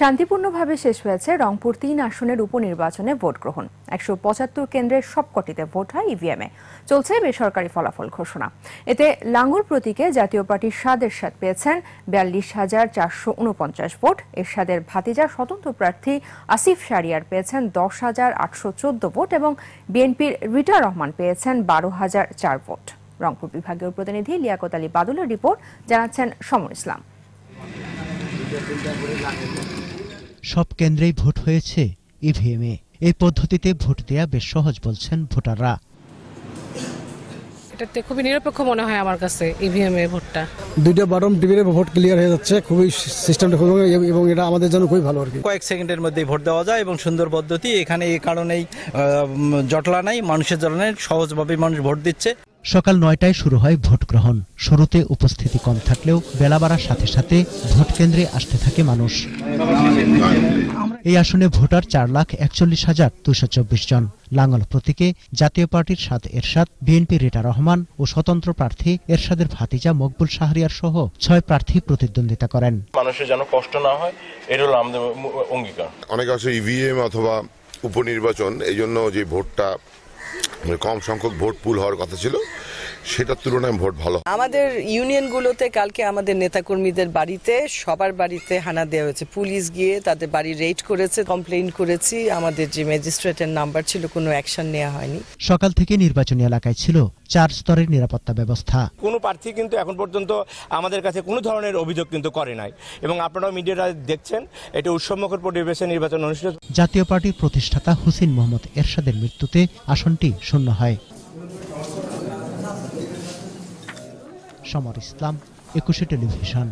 শান্তিপূর্ণভাবে শেষ হয়েছে রংপুর তিন আসনের উপনির্বাচনে ভোট গ্রহণ একশো পঁচাত্তর কেন্দ্রের সবকটিতে ভোট হয় e এ চলছে বেসরকারি ফলাফল ঘোষণা এতে লাঙ্গুর প্রতীকে জাতীয় পার্টির সাদের সাদ পেয়েছেন বিয়াল্লিশ হাজার চারশো উনপঞ্চাশ ভোট এরশাদের ভাতিজা স্বতন্ত্র প্রার্থী আসিফ শারিয়ার পেয়েছেন দশ হাজার আটশো চোদ্দ ভোট এবং বিএনপির রিটা রহমান পেয়েছেন বারো হাজার চার ভোট রংপুর বিভাগীয় প্রতিনিধি লিয়াকত আলী বাদুলের রিপোর্ট জানাচ্ছেন সমর ইসলাম সব কেন্দ্রেই ভোট হয়েছে ইভিএমে e এই পদ্ধতিতে ভোট দেয়া বেশ সহজ বলছেন ভোটাররা এটাতে খুবই নিরপেক্ষ মনে হয় আমার কাছে ইভিএম e এ ভোটটা দুইটা বারম টিভির ভোট ক্লিয়ার হয়ে যাচ্ছে খুবই সিস্টেমটা খুবই এবং এটা আমাদের জন্য খুবই ভালো আর কি কয়েক সেকেন্ডের মধ্যেই ভোট দেওয়া যায় এবং সুন্দর পদ্ধতি এখানে এই কারণেই জটলা নাই মানুষের জন্য সহজভাবে মানুষ ভোট দিচ্ছে সকাল নয়টায় শুরু হয় ভোট গ্রহণ শুরুতে উপস্থিতি কম থাকলেও বেলা বাড়ার সাথে সাথে ভোট কেন্দ্রে আসতে থাকে মানুষ এই আসনে ভোটার চার লাখ একচল্লিশ হাজার দুশো চব্বিশ জন লাঙ্গল প্রতীকে জাতীয় পার্টির সাদ এরশাদ বিএনপি রেটা রহমান ও স্বতন্ত্র প্রার্থী এরশাদের ভাতিজা মকবুল শাহরিয়ার সহ ছয় প্রার্থী প্রতিদ্বন্দ্বিতা করেন মানুষের যেন কষ্ট না হয় এটা হলো আমাদের অঙ্গীকার অনেক আছে ইভিএম e অথবা উপনির্বাচন এই জন্য যে ভোটটা মানে কম সংখ্যক ভোট পুল হওয়ার কথা ছিল সেটার তুলনায় ভোট ভালো আমাদের ইউনিয়নগুলোতে কালকে আমাদের নেতাকর্মীদের বাড়িতে সবার বাড়িতে হানা দেওয়া হয়েছে পুলিশ গিয়ে তাদের বাড়ি রেড করেছে কমপ্লেন করেছি আমাদের যে ম্যাজিস্ট্রেটের নাম্বার ছিল কোনো অ্যাকশন নেওয়া হয়নি সকাল থেকে নির্বাচনী এলাকায় ছিল চার স্তরের নিরাপত্তা ব্যবস্থা কোনো প্রার্থী কিন্তু এখন পর্যন্ত আমাদের কাছে কোনো ধরনের অভিযোগ কিন্তু করে নাই এবং আপনারাও মিডিয়াটা দেখছেন এটা উৎসবমুখর পরিবেশে নির্বাচন অনুষ্ঠিত জাতীয় পার্টির প্রতিষ্ঠাতা হুসেন মোহাম্মদ এরশাদের মৃত্যুতে আসনটি শূন্য হয় সমর ইসলাম একুশে টেলিভিশন